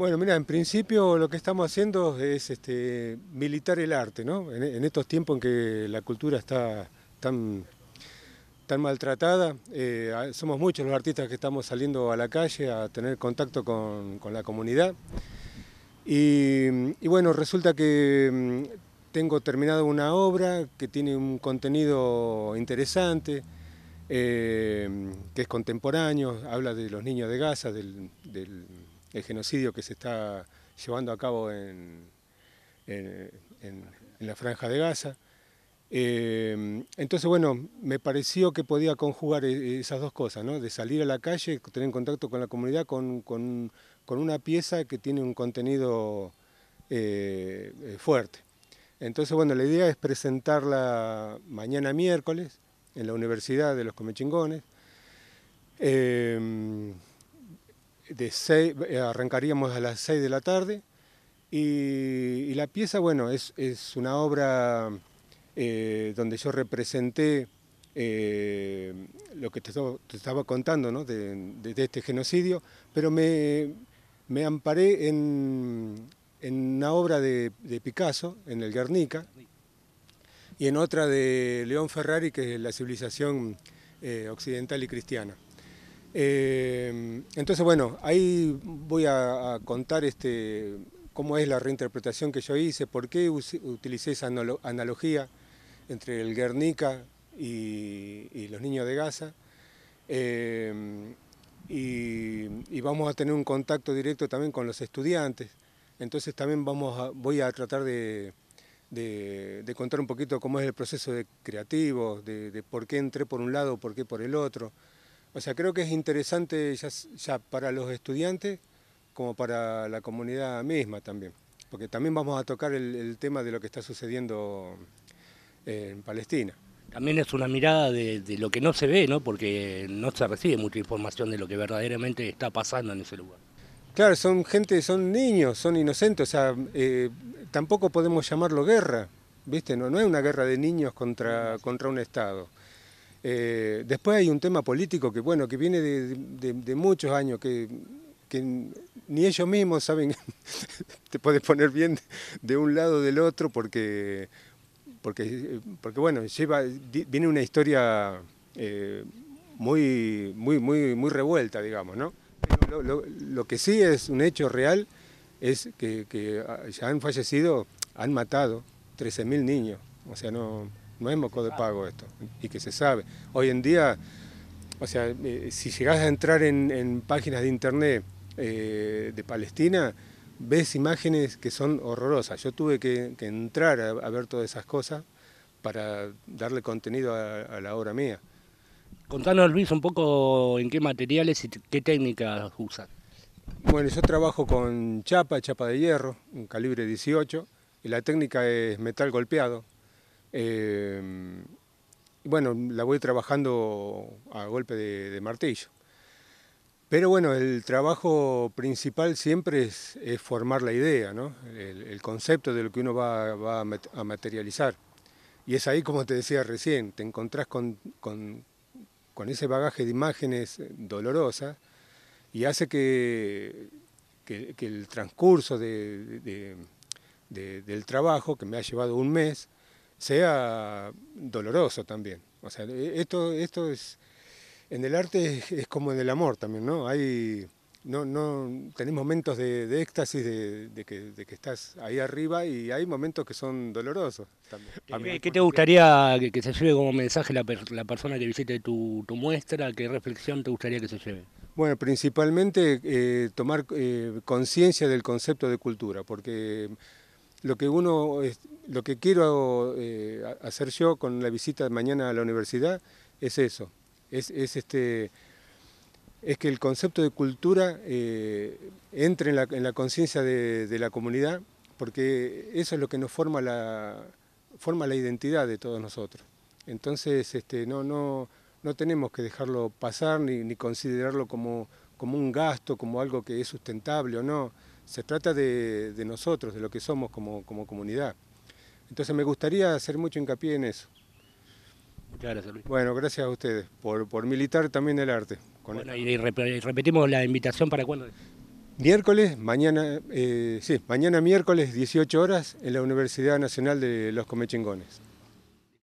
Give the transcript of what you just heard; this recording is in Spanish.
Bueno, mira, en principio lo que estamos haciendo es este, militar el arte, ¿no? En, estos tiempos en que la cultura está tan, maltratada, eh, somos muchos los artistas que estamos saliendo a la calle a tener contacto con, la comunidad. Y, bueno, resulta que mm, tengo terminado una obra que tiene un contenido interesante, eh, que es contemporáneo, habla de los niños de Gaza, del el genocidio que se está llevando a cabo en, la Franja de Gaza. Eh, entonces, bueno, me pareció que podía conjugar e, e, esas dos cosas, ¿no? De salir a la calle, tener contacto con la comunidad, con, una pieza que tiene un contenido eh, fuerte. Entonces, bueno, la idea es presentarla mañana miércoles en la Universidad de los Comechingones. Eh, de seis, eh, arrancaríamos a las 6 de la tarde y, la pieza, bueno, es, es una obra eh, donde yo representé eh, lo que te, estaba contando de, este genocidio, pero me, me amparé en, una obra de, Picasso, en el Guernica, y en otra de León Ferrari, que es la civilización occidental y cristiana. Eh, entonces, bueno, ahí voy a, contar este, cómo es la reinterpretación que yo hice, por qué utilicé esa analogía entre el Guernica y, los niños de Gaza. Eh, y, vamos a tener un contacto directo también con los estudiantes. Entonces también vamos voy a tratar de, contar un poquito cómo es el proceso de creativo, de, de por qué entré por un lado, por qué por el otro. O sea, creo que es interesante ya, para los estudiantes como para la comunidad misma también, porque también vamos a tocar el, tema de lo que está sucediendo en Palestina. También es una mirada de, lo que no se ve, ¿no? porque no se recibe mucha información de lo que verdaderamente está pasando en ese lugar. Claro, son gente, son niños, son inocentes, o sea, eh, tampoco podemos llamarlo guerra, ¿viste? No, es una guerra de niños contra, contra un Estado. Eh, después hay un tema político que, bueno, que viene de, muchos años, que, ni ellos mismos saben, te puedes poner bien de un lado o del otro, porque, porque, porque bueno, lleva, viene una historia eh, muy, muy, muy, muy revuelta, digamos, ¿no? lo, que sí es un hecho real es que, que ah, ya han fallecido, han matado 13.000 niños, o sea, no no es moco de pago esto, y que se sabe. Hoy en día, o sea, eh, si llegás a entrar en, páginas de internet eh, de Palestina, ves imágenes que son horrorosas. Yo tuve que, entrar a, ver todas esas cosas para darle contenido a, la obra mía. Contanos, Luis, un poco en qué materiales y qué técnicas usas. Bueno, yo trabajo con chapa, chapa de hierro, un calibre 18, y la técnica es metal golpeado, Em, bueno, la voy trabajando a golpe de, martillo. Pero bueno, el trabajo principal siempre es, formar la idea, ¿no? el, concepto de lo que uno va, a materializar. Y es ahí, como te decía recién, te encontrás con, ese bagaje de imágenes eh, dolorosas y hace que, el transcurso del trabajo, que me ha llevado un mes, sea doloroso también. O sea, e, esto, esto es, en el arte es, como en el amor también, ¿no? Hay, no, no, tenés momentos de, éxtasis de, que, estás ahí arriba y hay momentos que son dolorosos también. ¿Qué te gustaría que, se lleve como mensaje la, persona que visite tu, muestra? ¿Qué reflexión te gustaría que se lleve? Bueno, principalmente eh, tomar eh, conciencia del concepto de cultura, porque lo que uno, lo que quiero eh, hacer yo con la visita de mañana a la universidad es eso, es, es este, que el concepto de cultura eh, entre en la, conciencia de, la comunidad, porque eso es lo que nos forma la, forma la identidad de todos nosotros. Entonces, este, no, tenemos que dejarlo pasar ni, considerarlo como un gasto, como algo que es sustentable o no se trata de, nosotros, de lo que somos como, comunidad. Entonces me gustaría hacer mucho hincapié en eso. Muchas gracias, Luis. Bueno, gracias a ustedes por, militar también el arte. bueno, y repetimos la invitación para cuándo. Miércoles, mañana, eh, sí, mañana miércoles 18 horas en la Universidad Nacional de los Comechingones.